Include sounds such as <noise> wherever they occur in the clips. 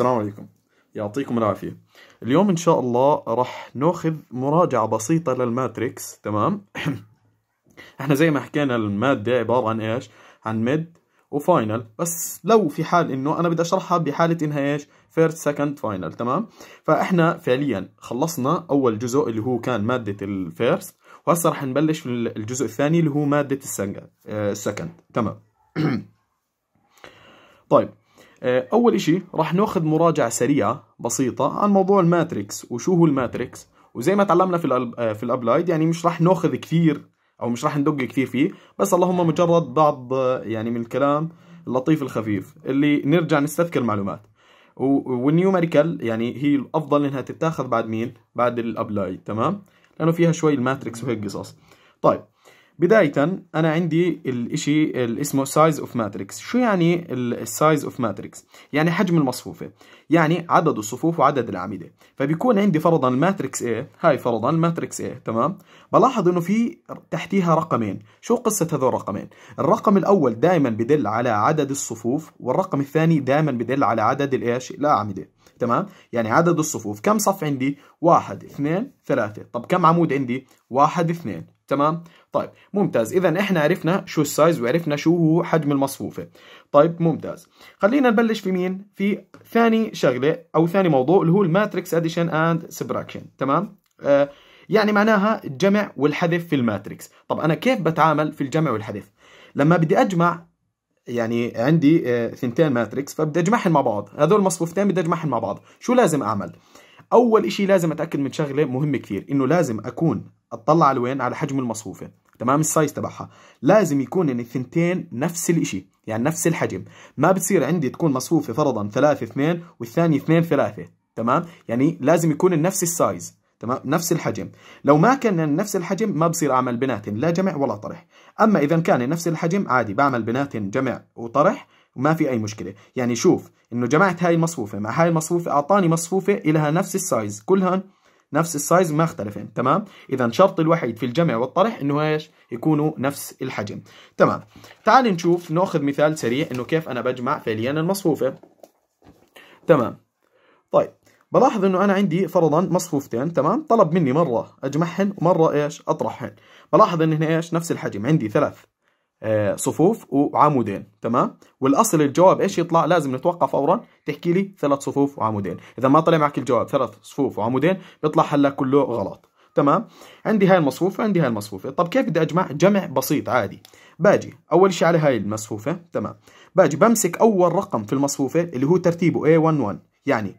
السلام عليكم يعطيكم العافية اليوم إن شاء الله رح ناخذ مراجعة بسيطة للماتريكس تمام <clears throat> احنا زي ما حكينا المادة عبارة عن ايش عن ميد وفاينل بس لو في حال انه انا بدي اشرحها بحالة انها ايش فيرست سكند فاينل تمام فاحنا فعليا خلصنا اول جزء اللي هو كان مادة الفيرست وهسه رح نبلش في الجزء الثاني اللي هو مادة السكند آه، تمام <clears throat> طيب آه، أول إشي رح ناخذ مراجعة سريعة بسيطة عن موضوع الماتريكس وشو هو الماتريكس وزي ما تعلمنا في آه، في الأبلايد يعني مش رح ناخذ كثير أو مش رح ندق كثير فيه بس اللهم مجرد بعض آه، يعني من الكلام اللطيف الخفيف اللي نرجع نستذكر معلومات والنيوميريكال يعني هي الأفضل إنها تتاخذ بعد مين؟ بعد الأبلايد تمام؟ لأنه فيها شوي الماتريكس وهيك قصص طيب بداية أنا عندي الإشي اللي اسمه size of matrix شو يعني size of matrix؟ يعني حجم المصفوفة يعني عدد الصفوف وعدد الأعمدة فبيكون عندي فرضا ماتريكس A هاي فرضا ماتريكس A تمام؟ بلاحظ إنه في تحتيها رقمين شو قصة هذول الرقمين؟ الرقم الأول دائما بدل على عدد الصفوف والرقم الثاني دائما بدل على عدد الإيش؟ الأعمدة تمام؟ يعني عدد الصفوف كم صف عندي؟ واحد اثنين ثلاثة طب كم عمود عندي؟ واحد اثنين تمام طيب ممتاز اذا احنا عرفنا شو السايز وعرفنا شو هو حجم المصفوفه طيب ممتاز خلينا نبلش في مين في ثاني شغله او ثاني موضوع اللي هو الماتريكس اديشن اند سبراكشن تمام آه يعني معناها الجمع والحذف في الماتريكس طب انا كيف بتعامل في الجمع والحذف لما بدي اجمع يعني عندي آه ثنتين ماتريكس فبدي اجمعهم مع بعض هذول مصفوفتين بدي اجمعهم مع بعض شو لازم اعمل اول شيء لازم اتاكد من شغله مهمه كثير انه لازم اكون اطلع على وين على حجم المصفوفه تمام السايز تبعها لازم يكون ان يعني الثنتين نفس الاشي يعني نفس الحجم ما بتصير عندي تكون مصفوفه فرضا 3 2 والثانيه 2 3 تمام يعني لازم يكون نفس السايز تمام نفس الحجم لو ما كان نفس الحجم ما بصير اعمل بنات لا جمع ولا طرح اما اذا كان نفس الحجم عادي بعمل بنات جمع وطرح وما في اي مشكله يعني شوف انه جمعت هاي المصفوفه مع هاي المصفوفه اعطاني مصفوفه إلها نفس السايز كلهن نفس السايز ما اختلفن تمام اذا شرط الوحيد في الجمع والطرح انه ايش يكونوا نفس الحجم تمام تعال نشوف ناخذ مثال سريع انه كيف انا بجمع فعليا المصفوفه تمام طيب بلاحظ انه انا عندي فرضا مصفوفتين تمام طلب مني مره اجمعهن ومره ايش اطرحهن بلاحظ ان هنا ايش نفس الحجم عندي ثلاث آه، صفوف وعمودين تمام والاصل الجواب ايش يطلع لازم نتوقع فورا تحكي لي ثلاث صفوف وعمودين اذا ما طلع معك الجواب ثلاث صفوف وعمودين بيطلع هلا كله غلط تمام عندي هاي المصفوفه عندي هاي المصفوفه طب كيف بدي اجمع جمع بسيط عادي باجي اول شيء على هاي المصفوفه تمام باجي بمسك اول رقم في المصفوفه اللي هو ترتيبه A11 يعني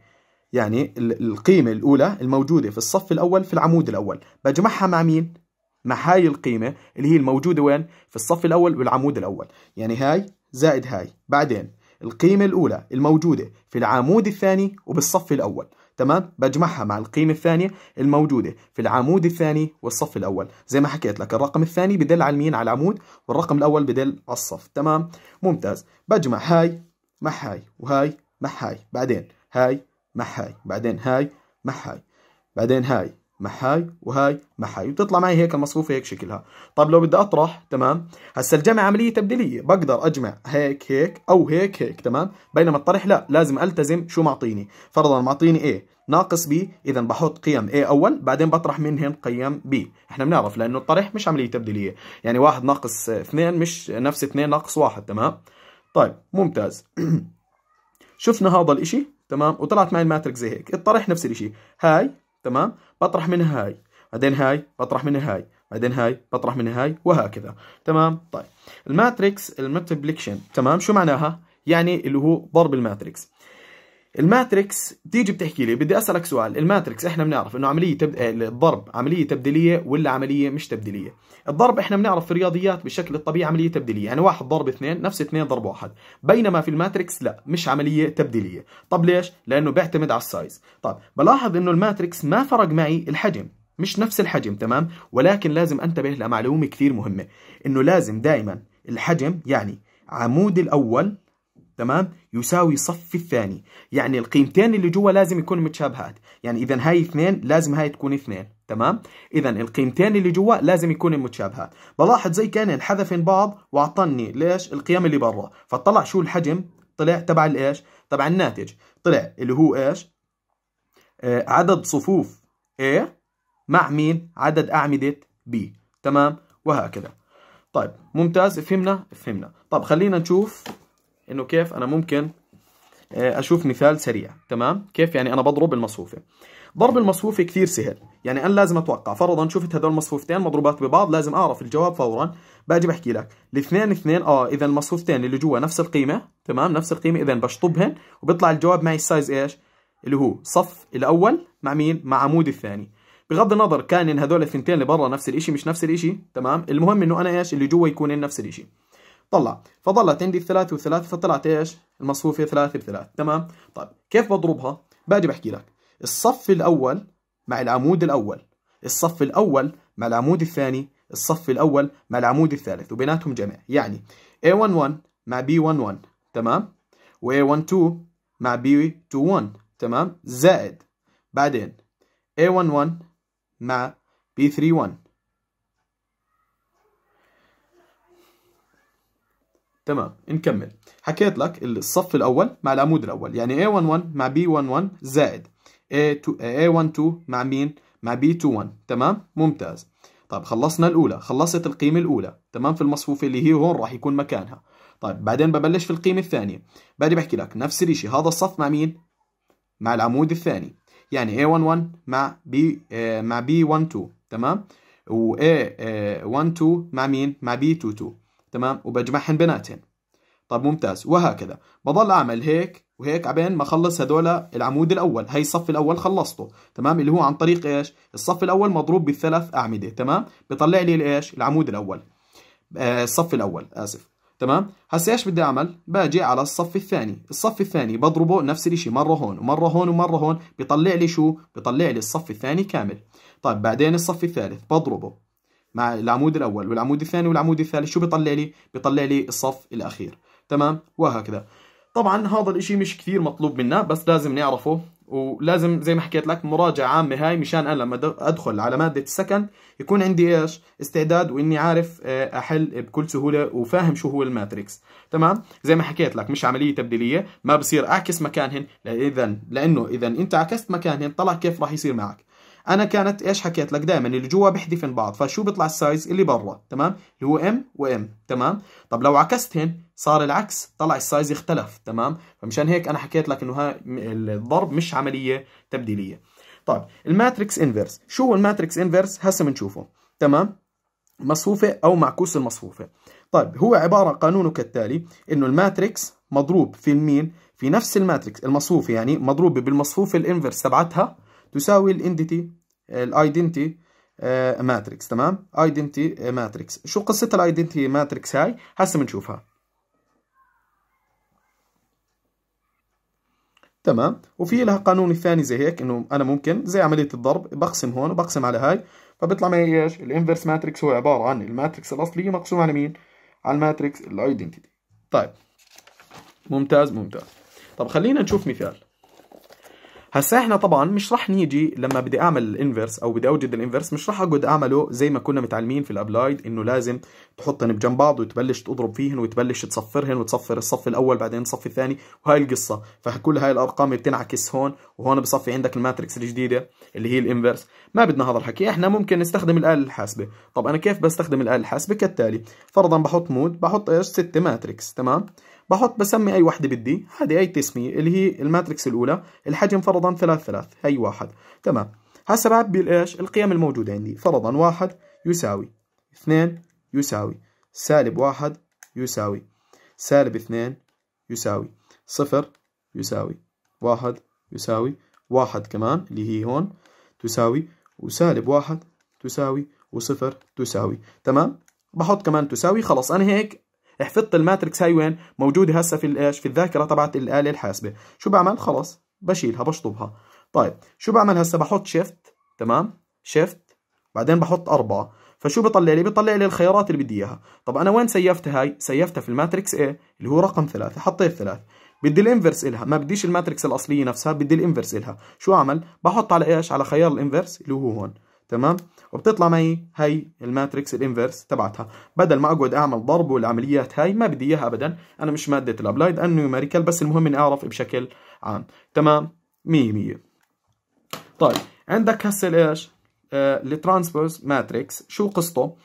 يعني القيمه الاولى الموجوده في الصف الاول في العمود الاول بجمعها مع مين مع هاي القيمة اللي هي الموجودة وين؟ في الصف الأول والعمود الأول يعني هاي زائد هاي بعدين القيمة الأولى الموجودة في العمود الثاني وبالصف الأول تمام بجمعها مع القيمة الثانية الموجودة في العمود الثاني والصف الأول زي ما حكيت لك الرقم الثاني بدل على مين على العمود والرقم الأول بدل على الصف تمام ممتاز بجمع هاي مع هاي وهاي مع هاي بعدين هاي مع هاي بعدين هاي مع هاي بعدين هاي مع هاي وهاي مع هاي وتطلع معي هيك المصفوفة هيك شكلها طب لو بدي أطرح تمام هسا الجمع عملية تبديلية بقدر أجمع هيك هيك أو هيك هيك تمام بينما الطرح لا لازم ألتزم شو معطيني فرضا معطيني A ناقص B إذا بحط قيم A أول بعدين بطرح منهن قيم B إحنا بنعرف لأنه الطرح مش عملية تبديلية يعني واحد ناقص اثنين مش نفس اثنين ناقص واحد تمام طيب ممتاز <clears throat> شفنا هذا الإشي تمام وطلعت معي الماتريكس زي هيك الطرح نفس الشيء هاي تمام بطرح منها هاي بعدين هاي بطرح منها هاي بعدين هاي بطرح منها هاي وهكذا تمام طيب الماتريكس الملتبليكشن تمام شو معناها يعني اللي هو ضرب الماتريكس الماتريكس تيجي بتحكي لي بدي اسالك سؤال الماتريكس احنا بنعرف انه عمليه تب... آه، الضرب عمليه تبديليه ولا عمليه مش تبديليه الضرب احنا بنعرف في الرياضيات بالشكل الطبيعي عمليه تبديليه يعني واحد ضرب اثنين نفس اثنين ضرب واحد بينما في الماتريكس لا مش عمليه تبديليه طب ليش لانه بيعتمد على السايز طب بلاحظ انه الماتريكس ما فرق معي الحجم مش نفس الحجم تمام ولكن لازم انتبه لمعلومه كثير مهمه انه لازم دائما الحجم يعني عمود الاول تمام يساوي صف الثاني يعني القيمتين اللي جوا لازم يكونوا متشابهات يعني اذا هاي اثنين لازم هاي تكون اثنين تمام اذا القيمتين اللي جوا لازم يكونوا متشابهات بلاحظ زي كان انحذف بعض واعطني ليش القيم اللي برا فطلع شو الحجم طلع تبع الايش تبع الناتج طلع اللي هو ايش آه عدد صفوف A مع مين عدد اعمده B تمام وهكذا طيب ممتاز فهمنا فهمنا طب خلينا نشوف انه كيف انا ممكن آه، اشوف مثال سريع تمام كيف يعني انا بضرب المصفوفه ضرب المصفوفه كثير سهل يعني انا لازم اتوقع فرضا شفت هذول المصفوفتين مضروبات ببعض لازم اعرف الجواب فورا باجي بحكي لك الاثنين اثنين اه اذا المصفوفتين اللي جوا نفس القيمه تمام نفس القيمه اذا بشطبهن وبيطلع الجواب معي السايز ايش اللي هو صف الاول مع مين مع عمود الثاني بغض النظر كان ان هذول الثنتين اللي برا نفس الشيء مش نفس الشيء تمام المهم انه انا ايش اللي جوا يكون نفس الشيء طلع فظلت عندي الثلاثة والثلاثة فطلعت ايش؟ المصفوفة ثلاثة بثلاث تمام؟ طيب كيف بضربها؟ باجي بحكي لك الصف الأول مع العمود الأول الصف الأول مع العمود الثاني الصف الأول مع العمود الثالث وبيناتهم جمع يعني A11 مع B11 تمام؟ و A12 مع B21 تمام؟ زائد بعدين A11 مع B31 تمام نكمل حكيت لك الصف الاول مع العمود الاول يعني A11 مع B11 زائد A12 مع مين مع B21 تمام ممتاز طيب خلصنا الاولى خلصت القيمه الاولى تمام في المصفوفه اللي هي هون راح يكون مكانها طيب بعدين ببلش في القيمه الثانيه بعدين بحكي لك نفس الشيء هذا الصف مع مين مع العمود الثاني يعني A11 مع B آه، مع B12 تمام و A12 آه، مع مين مع B22 تمام وبجمعهم بيناتهن طب ممتاز وهكذا بضل اعمل هيك وهيك عبين ما اخلص هدول العمود الاول هي الصف الاول خلصته تمام اللي هو عن طريق ايش الصف الاول مضروب بالثلاث اعمده تمام بيطلع لي الايش العمود الاول آه الصف الاول اسف تمام هسه ايش بدي اعمل باجي على الصف الثاني الصف الثاني بضربه نفس الشيء مره هون ومره هون ومره هون بيطلع لي شو بيطلع لي الصف الثاني كامل طيب بعدين الصف الثالث بضربه مع العمود الاول والعمود الثاني والعمود الثالث شو بيطلع لي بيطلع لي الصف الاخير تمام وهكذا طبعا هذا الاشي مش كثير مطلوب منا بس لازم نعرفه ولازم زي ما حكيت لك مراجعة عامة هاي مشان أنا لما أدخل على مادة السكند يكون عندي إيش استعداد وإني عارف آه، أحل بكل سهولة وفاهم شو هو الماتريكس تمام زي ما حكيت لك مش عملية تبديلية ما بصير أعكس مكانهن إذا لأنه إذا أنت عكست مكانهن طلع كيف راح يصير معك انا كانت ايش حكيت لك دائما اللي جوا بيحذفن بعض فشو بيطلع السايز اللي برا تمام اللي هو ام وام تمام طب لو عكستهن صار العكس طلع السايز اختلف تمام فمشان هيك انا حكيت لك انه هاي الضرب مش عمليه تبديليه طيب الماتريكس انفيرس شو هو الماتريكس انفيرس هسه بنشوفه تمام مصفوفه او معكوس المصفوفه طيب هو عباره قانونه كالتالي انه الماتريكس مضروب في المين في نفس الماتريكس المصفوفه يعني مضروب بالمصفوفه الانفيرس تبعتها تساوي الانديتي الايدنتي ماتريكس تمام ايدنتي آه، ماتريكس شو قصه الايدنتي ماتريكس هاي هسه بنشوفها تمام وفي لها قانون الثاني زي هيك انه انا ممكن زي عمليه الضرب بقسم هون وبقسم على هاي فبيطلع معي ايش الانفرس ماتريكس هو عباره عن الماتريكس الاصليه مقسوم على مين على الماتريكس الايدنتي طيب ممتاز ممتاز طب خلينا نشوف مثال هسا احنا طبعا مش رح نيجي لما بدي اعمل الانفرس او بدي اوجد الانفرس مش رح اقعد اعمله زي ما كنا متعلمين في الابلايد انه لازم تحطهم بجنب بعض وتبلش تضرب فيهن وتبلش تصفرهن وتصفر الصف الاول بعدين الصف الثاني وهي القصه فكل هاي الارقام بتنعكس هون وهون بصفي عندك الماتريكس الجديده اللي هي الانفرس ما بدنا هذا الحكي احنا ممكن نستخدم الاله الحاسبه طب انا كيف بستخدم الاله الحاسبه كالتالي فرضا بحط مود بحط ايش 6 ماتريكس تمام بحط بسمي أي وحدة بدي هذه أي تسمية اللي هي الماتريكس الأولى الحجم فرضا ثلاث ثلاث هي واحد تمام هسا بعبي إيش القيم الموجودة عندي فرضا واحد يساوي اثنين يساوي سالب واحد يساوي سالب اثنين يساوي صفر يساوي واحد يساوي واحد كمان اللي هي هون تساوي وسالب واحد تساوي وصفر تساوي تمام بحط كمان تساوي خلاص أنا هيك حفظت الماتريكس هاي وين موجوده هسه في الايش في الذاكره تبعت الاله الحاسبه شو بعمل خلص بشيلها بشطبها طيب شو بعمل هسه بحط شيفت تمام شيفت بعدين بحط أربعة فشو بطلع لي بطلع لي الخيارات اللي بدي اياها طب انا وين سيفتها هاي سيفتها في الماتريكس A اللي هو رقم ثلاثة حطيت ثلاثة بدي الانفرس إلها ما بديش الماتريكس الأصلية نفسها بدي الانفرس إلها شو أعمل بحط على إيش على خيار الانفرس اللي هو هون تمام وبتطلع معي هي الماتريكس الانفرس تبعتها بدل ما اقعد اعمل ضرب والعمليات هاي ما بدي اياها ابدا انا مش ماده الابلايد النيوميريكال بس المهم اني اعرف بشكل عام تمام 100 100 طيب عندك هسه ايش آه، الترانسبوز ماتريكس شو قصته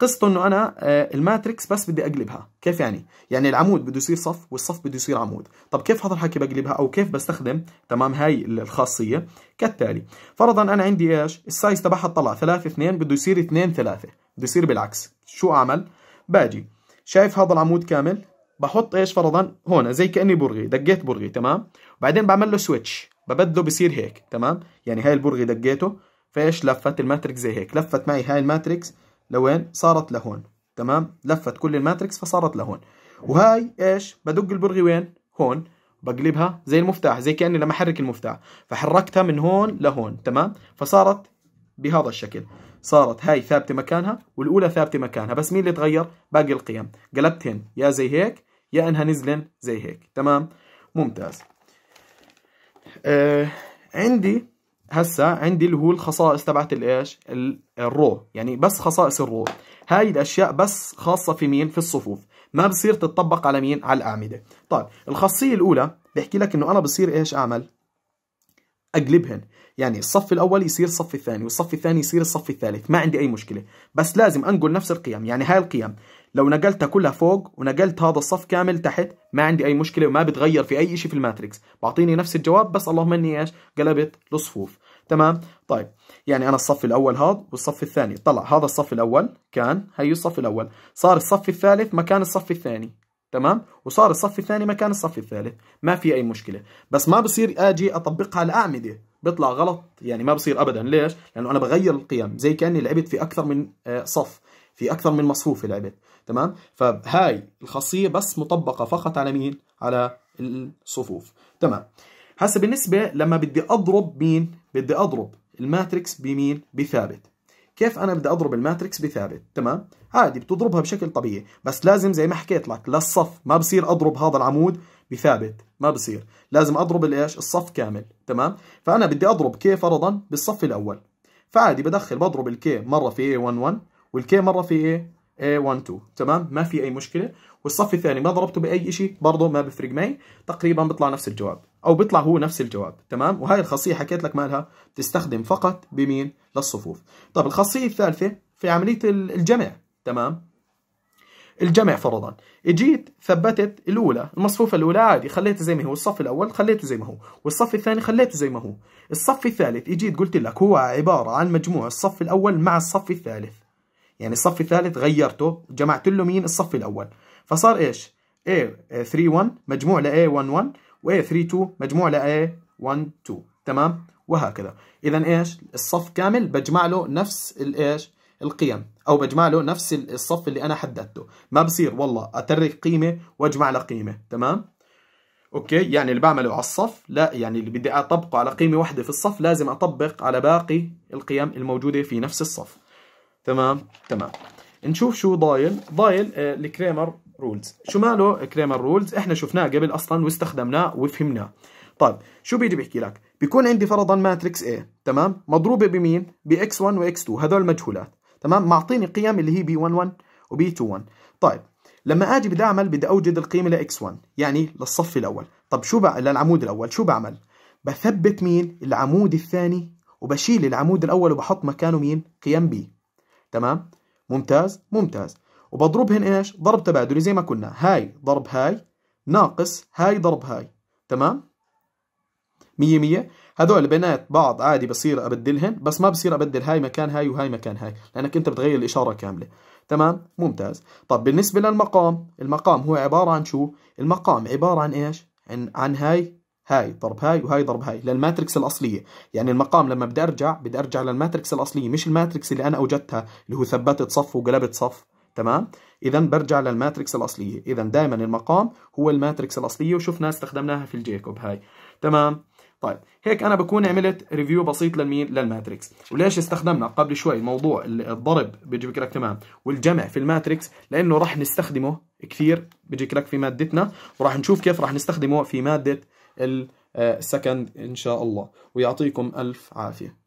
قصته انه انا آه، الماتريكس بس بدي اقلبها كيف يعني يعني العمود بده يصير صف والصف بده يصير عمود طب كيف هذا الحكي بقلبها او كيف بستخدم تمام هاي الخاصيه كالتالي فرضا انا عندي ايش السايز تبعها طلع 3 2 بده يصير 2 3 بده يصير بالعكس شو اعمل باجي شايف هذا العمود كامل بحط ايش فرضا هون زي كاني برغي دقيت برغي تمام وبعدين بعمل له سويتش ببدله بصير هيك تمام يعني هاي البرغي دقيته فايش لفت الماتريكس زي هيك لفت معي هاي الماتريكس لوين صارت لهون تمام لفت كل الماتريكس فصارت لهون وهاي ايش بدق البرغي وين هون بقلبها زي المفتاح زي كاني لما احرك المفتاح فحركتها من هون لهون تمام فصارت بهذا الشكل صارت هاي ثابته مكانها والاولى ثابته مكانها بس مين اللي تغير باقي القيم قلبتهن يا زي هيك يا انها نزلن زي هيك تمام ممتاز آه عندي هسا عندي اللي هو الخصائص تبعت الايش الرو يعني بس خصائص الرو هاي الاشياء بس خاصه في مين في الصفوف ما بصير تتطبق على مين على الاعمده طيب الخاصيه الاولى بحكي لك انه انا بصير ايش اعمل اقلبهن يعني الصف الاول يصير الصف الثاني والصف الثاني يصير الصف الثالث ما عندي اي مشكله بس لازم انقل نفس القيم يعني هاي القيم لو نقلتها كلها فوق ونقلت هذا الصف كامل تحت ما عندي اي مشكله وما بتغير في اي شيء في الماتريكس بعطيني نفس الجواب بس اللهم اني ايش قلبت الصفوف تمام طيب يعني انا الصف الاول هذا والصف الثاني طلع هذا الصف الاول كان هي الصف الاول صار الصف الثالث مكان الصف الثاني تمام وصار الصف الثاني مكان الصف الثالث ما في اي مشكله بس ما بصير اجي اطبقها على الاعمده بيطلع غلط يعني ما بصير ابدا ليش لانه انا بغير القيم زي كاني لعبت في اكثر من آه، صف في اكثر من مصفوفه لعبت تمام فهاي الخاصيه بس مطبقه فقط على مين على الصفوف تمام هسه بالنسبه لما بدي اضرب مين بدي اضرب الماتريكس بمين بثابت كيف انا بدي اضرب الماتريكس بثابت تمام عادي بتضربها بشكل طبيعي بس لازم زي ما حكيت لك للصف ما بصير اضرب هذا العمود بثابت ما بصير لازم اضرب الايش الصف كامل تمام فانا بدي اضرب كي فرضا بالصف الاول فعادي بدخل بضرب الكي مره في A11 والكي مره في A12 تمام ما في اي مشكله والصف الثاني ما ضربته باي شيء برضه ما بفرق معي تقريبا بيطلع نفس الجواب او بيطلع هو نفس الجواب تمام وهي الخاصيه حكيت لك مالها بتستخدم فقط بمين للصفوف طب الخاصيه الثالثه في عمليه الجمع تمام الجمع فرضا اجيت ثبتت الاولى المصفوفه الاولى عادي خليته زي ما هو الصف الاول خليته زي ما هو والصف الثاني خليته زي ما هو الصف الثالث اجيت قلت لك هو عباره عن مجموع الصف الاول مع الصف الثالث يعني الصف الثالث غيرته جمعت له مين الصف الاول فصار ايش A31 مجموع ل A11 و A32 مجموع ل A12 تمام وهكذا اذا ايش الصف كامل بجمع له نفس الايش القيم او بجمع له نفس الصف اللي انا حددته ما بصير والله اترك قيمه واجمع لها قيمه تمام اوكي يعني اللي بعمله على الصف لا يعني اللي بدي اطبقه على قيمه واحده في الصف لازم اطبق على باقي القيم الموجوده في نفس الصف تمام تمام نشوف شو ضايل ضايل آه رولز شو ماله كريمر رولز احنا شفناه قبل اصلا واستخدمناه وفهمناه طيب شو بيجي بيحكي لك بيكون عندي فرضا ماتريكس A تمام مضروبه بمين باكس 1 واكس 2 هذول مجهولات تمام معطيني قيم اللي هي b 1 1 وبي 2 1 طيب لما اجي بدي اعمل بدي اوجد القيمه لاكس 1 يعني للصف الاول طب شو بع... للعمود الاول شو بعمل بثبت مين العمود الثاني وبشيل العمود الاول وبحط مكانه مين قيم b تمام ممتاز ممتاز وبضربهن ايش ضرب تبادلي زي ما كنا هاي ضرب هاي ناقص هاي ضرب هاي تمام مية مية هذول بنات بعض عادي بصير أبدلهن بس ما بصير أبدل هاي مكان هاي وهاي مكان هاي لأنك أنت بتغير الإشارة كاملة تمام ممتاز طب بالنسبة للمقام المقام هو عبارة عن شو المقام عبارة عن إيش عن, عن هاي هاي ضرب هاي وهاي ضرب هاي للماتريكس الأصلية يعني المقام لما بدي أرجع بدي أرجع للماتريكس الأصلية مش الماتريكس اللي أنا أوجدتها اللي هو ثبتت صف وقلبت صف تمام اذا برجع للماتريكس الاصليه اذا دائما المقام هو الماتريكس الاصليه وشفنا استخدمناها في الجيكوب هاي تمام طيب هيك انا بكون عملت ريفيو بسيط للمين للماتريكس وليش استخدمنا قبل شوي موضوع الضرب بيجيك لك تمام والجمع في الماتريكس لانه راح نستخدمه كثير بيجيك لك في مادتنا وراح نشوف كيف راح نستخدمه في ماده السكند آه، ان شاء الله ويعطيكم الف عافيه